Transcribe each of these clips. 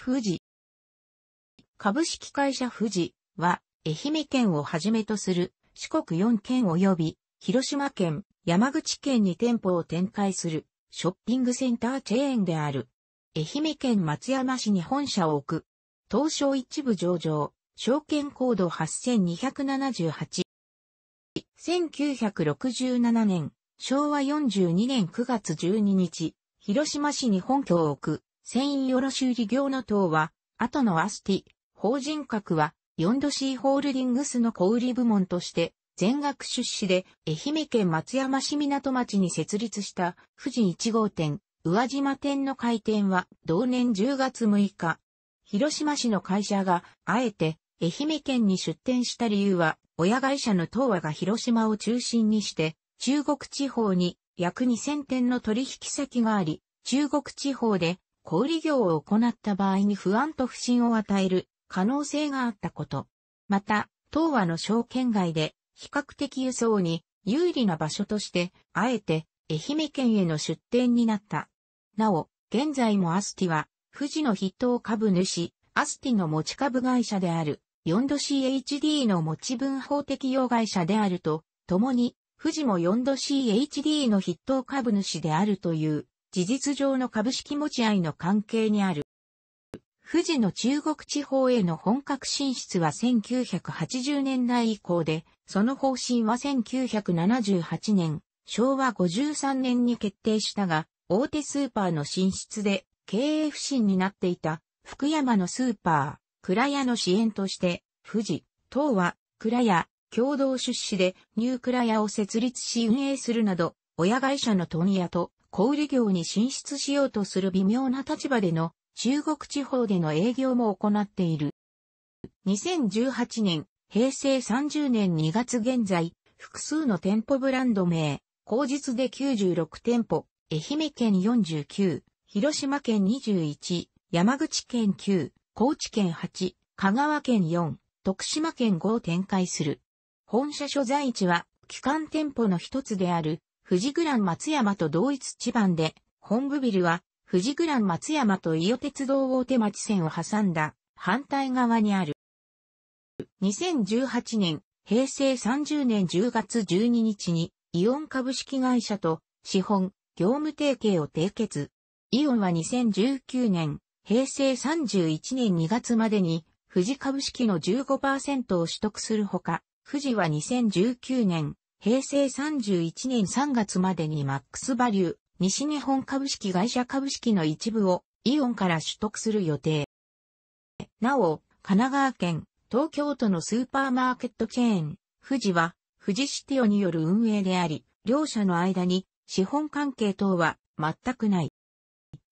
富士。株式会社富士は、愛媛県をはじめとする四国4県及び広島県、山口県に店舗を展開するショッピングセンターチェーンである。愛媛県松山市に本社を置く。東証一部上場、証券コード8278。1967年、昭和42年9月12日、広島市に本拠を置く、繊維卸売業の等は、後のアスティ、法人格は、ヨンドシーホールディングスの小売部門として、全額出資で、愛媛県松山市港町に設立した、富士1号店、宇和島店の開店は、同年10月6日。広島市の会社が、あえて、愛媛県に出店した理由は、親会社の東和が広島を中心にして、中国地方に約2000店の取引先があり、中国地方で小売業を行った場合に不安と不信を与える可能性があったこと。また、東和の証券街で比較的輸送に有利な場所として、あえて愛媛県への出店になった。なお、現在もアスティは、富士の筆頭株主、アスティの持ち株会社である、4度 CHD の持ち分法適用会社であると、ともに、富士も4度 CHD の筆頭株主であるという事実上の株式持ち合いの関係にある。富士の中国地方への本格進出は1980年代以降で、その方針は1978年、昭和53年に決定したが、大手スーパーの進出で経営不振になっていた福山のスーパー、倉屋の支援として、富士、東和、倉屋、共同出資でニュー倉屋を設立し運営するなど、親会社の問屋と小売業に進出しようとする微妙な立場での中国地方での営業も行っている。2018年、平成30年2月現在、複数の店舗ブランド名、後日で96店舗、愛媛県49、広島県21、山口県9、高知県8、香川県4、徳島県5を展開する。本社所在地は、機関店舗の一つである、富士グラン松山と同一地盤で、本部ビルは、富士グラン松山と伊予鉄道大手町線を挟んだ反対側にある。2018年、平成30年10月12日に、イオン株式会社と資本、業務提携を締結。イオンは2019年、平成31年2月までに、富士株式の15%を取得するほか、富士は2019年、平成31年3月までにマックスバリュー、西日本株式会社株式の一部をイオンから取得する予定。なお、神奈川県、東京都のスーパーマーケットチェーン、富士は、富士シティオによる運営であり、両社の間に資本関係等は全くない。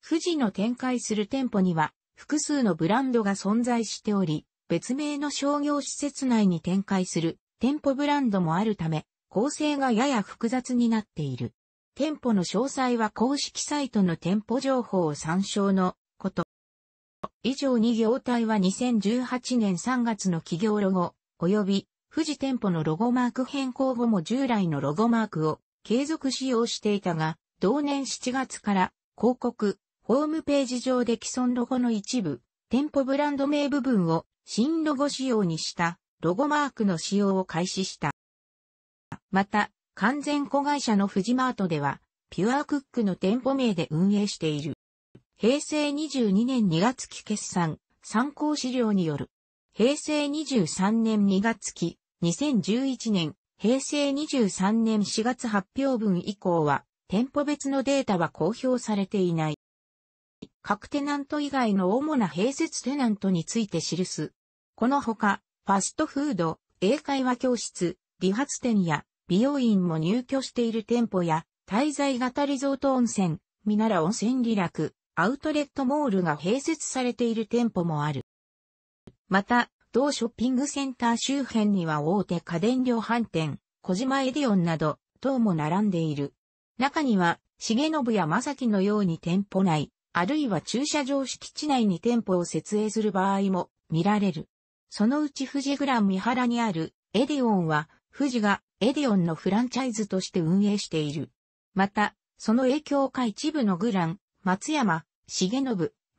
富士の展開する店舗には、複数のブランドが存在しており、別名の商業施設内に展開する店舗ブランドもあるため、構成がやや複雑になっている。店舗の詳細は公式サイトの店舗情報を参照のこと。以上に業態は2018年3月の企業ロゴ、及び富士店舗のロゴマーク変更後も従来のロゴマークを継続使用していたが、同年7月から広告、ホームページ上で既存ロゴの一部、店舗ブランド名部分を新ロゴ仕様にしたロゴマークの使用を開始した。また、完全子会社のフジマートでは、ピュアクックの店舗名で運営している。平成22年2月期決算、参考資料による。平成23年2月期、2011年、平成23年4月発表分以降は、店舗別のデータは公表されていない。各テナント以外の主な併設テナントについて記す。このほか、ファストフード、英会話教室、理髪店や美容院も入居している店舗や、滞在型リゾート温泉、ミナラ温泉リラク、アウトレットモールが併設されている店舗もある。また、同ショッピングセンター周辺には大手家電量販店、小島エディオンなど、等も並んでいる。中には、重信や正樹のように店舗内、あるいは駐車場敷地内に店舗を設営する場合も見られる。そのうち富士グラン三原にあるエディオンは、富士がエディオンのフランチャイズとして運営している。また、その影響下一部のグラン、松山、重信、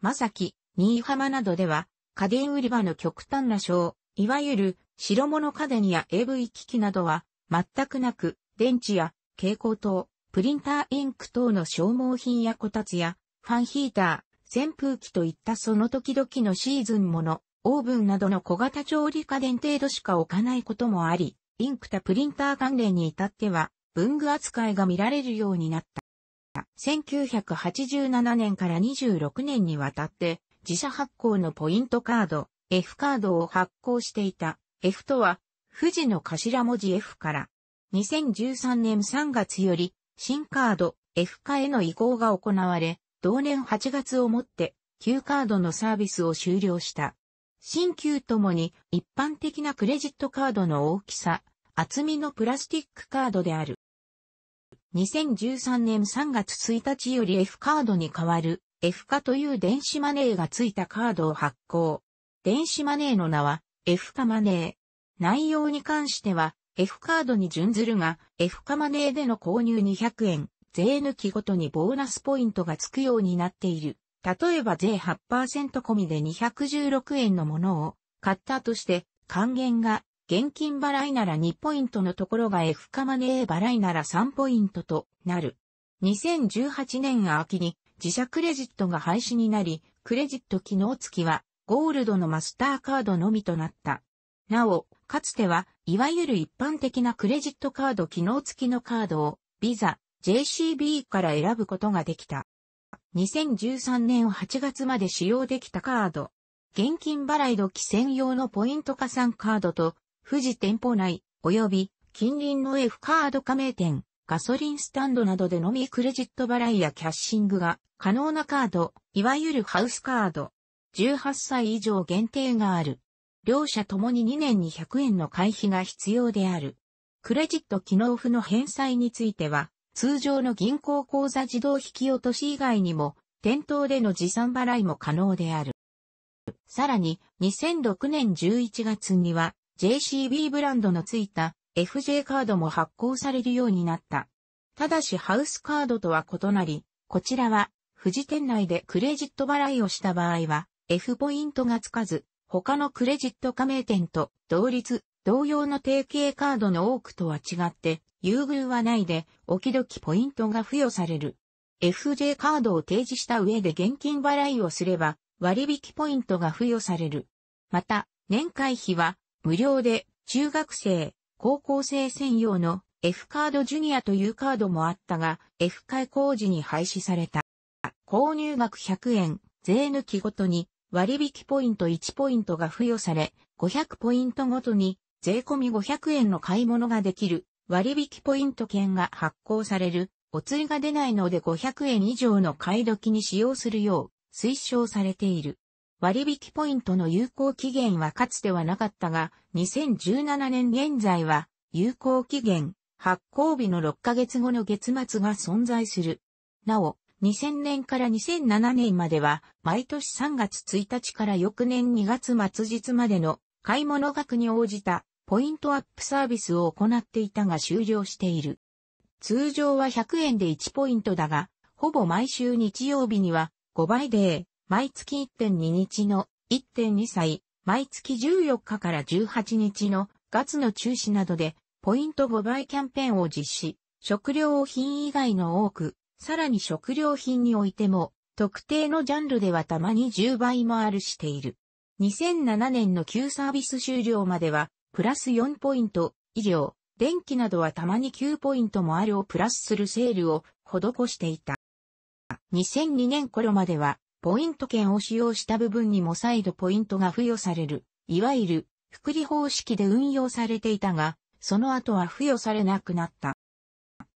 正木、新居浜などでは、家電売り場の極端な小、いわゆる白物家電や AV 機器などは全くなく、電池や蛍光灯、プリンターインク等の消耗品やこたつや、ファンヒーター、扇風機といったその時々のシーズンもの、オーブンなどの小型調理家電程度しか置かないこともあり、インクタプリンター関連に至っては、文具扱いが見られるようになった。1987年から26年にわたって、自社発行のポイントカード、F カードを発行していた。F とは、富士の頭文字 F から、2013年3月より、新カード、F 化への移行が行われ、同年8月をもって、旧カードのサービスを終了した。新旧ともに一般的なクレジットカードの大きさ、厚みのプラスティックカードである。2013年3月1日より F カードに代わる F 化という電子マネーが付いたカードを発行。電子マネーの名は F 化マネー。内容に関しては F カードに準ずるが F 化マネーでの購入200円、税抜きごとにボーナスポイントが付くようになっている。例えば税8%込みで216円のものを買ったとして、還元が現金払いなら2ポイントのところが F カマネー払いなら3ポイントとなる。2018年秋に自社クレジットが廃止になり、クレジット機能付きはゴールドのマスターカードのみとなった。なお、かつては、いわゆる一般的なクレジットカード機能付きのカードを、ビザ、JCB から選ぶことができた。2013年8月まで使用できたカード。現金払い時専用のポイント加算カードと、富士店舗内、及び近隣の F カード加盟店、ガソリンスタンドなどでのみクレジット払いやキャッシングが可能なカード、いわゆるハウスカード。18歳以上限定がある。両者ともに2年に100円の会費が必要である。クレジット機能付の返済については、通常の銀行口座自動引き落とし以外にも、店頭での持参払いも可能である。さらに、2006年11月には、JCB ブランドのついた FJ カードも発行されるようになった。ただしハウスカードとは異なり、こちらは、富士店内でクレジット払いをした場合は、F ポイントがつかず、他のクレジット加盟店と同率同様の提携カードの多くとは違って、優遇はないで、お時々ポイントが付与される。FJ カードを提示した上で現金払いをすれば、割引ポイントが付与される。また、年会費は、無料で、中学生、高校生専用の F カードジュニアというカードもあったが、F 開工時に廃止された。購入額100円、税抜きごとに割引ポイント1ポイントが付与され、500ポイントごとに税込み500円の買い物ができる割引ポイント券が発行される、お釣りが出ないので500円以上の買い時に使用するよう推奨されている。割引ポイントの有効期限はかつてはなかったが、2017年現在は有効期限発行日の6ヶ月後の月末が存在する。なお、2000年から2007年までは、毎年3月1日から翌年2月末日までの買い物額に応じたポイントアップサービスを行っていたが終了している。通常は100円で1ポイントだが、ほぼ毎週日曜日には5倍で、毎月1.2日の1.2歳、毎月14日から18日の月の中止などで、ポイント5倍キャンペーンを実施、食料品以外の多く、さらに食料品においても、特定のジャンルではたまに10倍もあるしている。2007年の旧サービス終了までは、プラス4ポイント医療、電気などはたまに9ポイントもあるをプラスするセールを施していた。2002年頃までは、ポイント券を使用した部分にも再度ポイントが付与される、いわゆる、福利方式で運用されていたが、その後は付与されなくなった。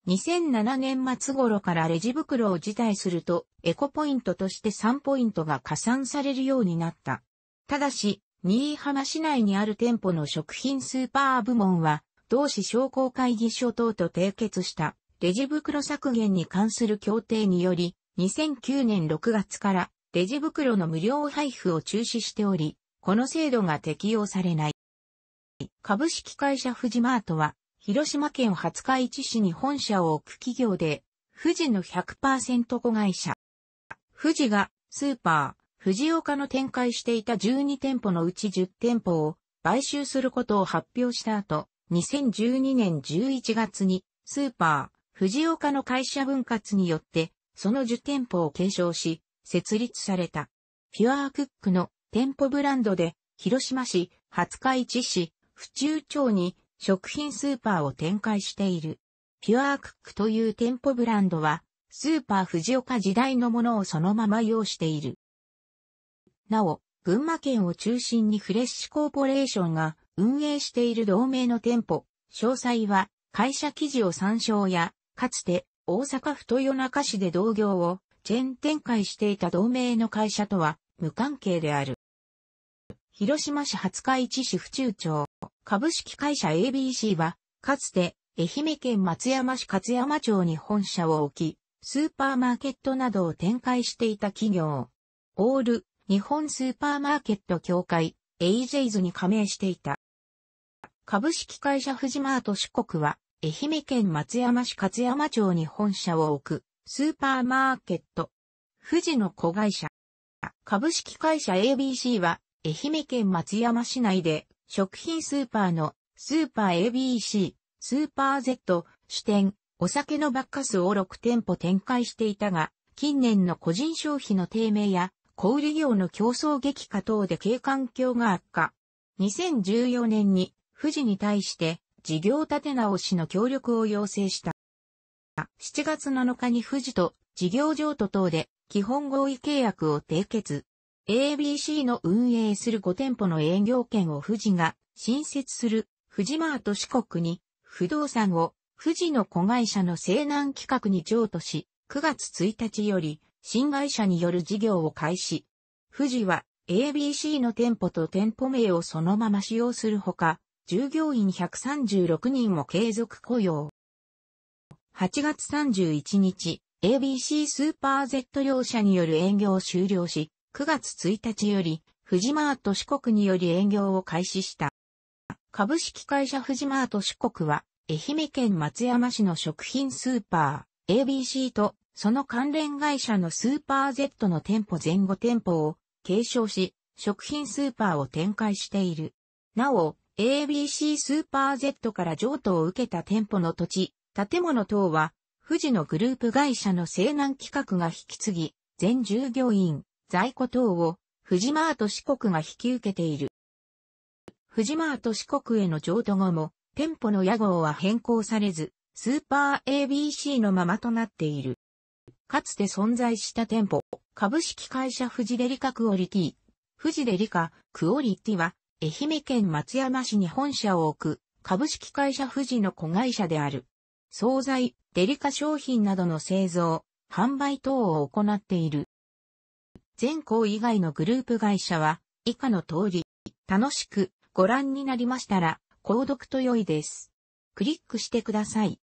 2007年末頃からレジ袋を辞退すると、エコポイントとして3ポイントが加算されるようになった。ただし、新居浜市内にある店舗の食品スーパー部門は、同市商工会議所等と締結したレジ袋削減に関する協定により、2009年6月からレジ袋の無料配布を中止しており、この制度が適用されない。株式会社フジマートは、広島県廿日市市に本社を置く企業で、富士の100%子会社。富士がスーパー、藤岡の展開していた12店舗のうち10店舗を買収することを発表した後、2012年11月にスーパー、藤岡の会社分割によって、その10店舗を継承し、設立された。ピュアークックの店舗ブランドで、広島市、廿日市市、府中町に食品スーパーを展開している。ピュアークックという店舗ブランドは、スーパー藤岡時代のものをそのまま用している。なお、群馬県を中心にフレッシュコーポレーションが運営している同盟の店舗、詳細は会社記事を参照や、かつて大阪府豊中市で同業をチェーン展開していた同盟の会社とは無関係である。広島市廿日市市府中町株式会社 ABC は、かつて愛媛県松山市勝山町に本社を置き、スーパーマーケットなどを展開していた企業。オール日本スーパーマーケット協会 AJ's に加盟していた。株式会社フジマート四国は、愛媛県松山市勝山町に本社を置く、スーパーマーケット。富士の子会社。株式会社 ABC は、愛媛県松山市内で、食品スーパーの、スーパー ABC、スーパー Z、支店、お酒のバッカスを6店舗展開していたが、近年の個人消費の低迷や、小売業の競争激化等で経環境が悪化。2014年に富士に対して事業立て直しの協力を要請した。7月7日に富士と事業譲渡等で基本合意契約を締結。ABC の運営する5店舗の営業権を富士が新設する富士マート四国に不動産を富士の子会社の西南企画に譲渡し、9月1日より新会社による事業を開始。富士は ABC の店舗と店舗名をそのまま使用するほか、従業員136人を継続雇用。8月31日、ABC スーパー Z 両社による営業を終了し、9月1日より、富士マート四国により営業を開始した。株式会社富士マート四国は、愛媛県松山市の食品スーパー、ABC とその関連会社のスーパー Z の店舗前後店舗を継承し、食品スーパーを展開している。なお、ABC スーパー Z から譲渡を受けた店舗の土地、建物等は、富士のグループ会社の西南企画が引き継ぎ、全従業員、在庫等を、富士マート四国が引き受けている。富士マート四国への譲渡後も、店舗の屋号は変更されず、スーパー ABC のままとなっている。かつて存在した店舗、株式会社富士デリカクオリティ。富士デリカクオリティは、愛媛県松山市に本社を置く、株式会社富士の子会社である。惣菜、デリカ商品などの製造、販売等を行っている。全校以外のグループ会社は、以下の通り、楽しくご覧になりましたら、購読と良いです。クリックしてください。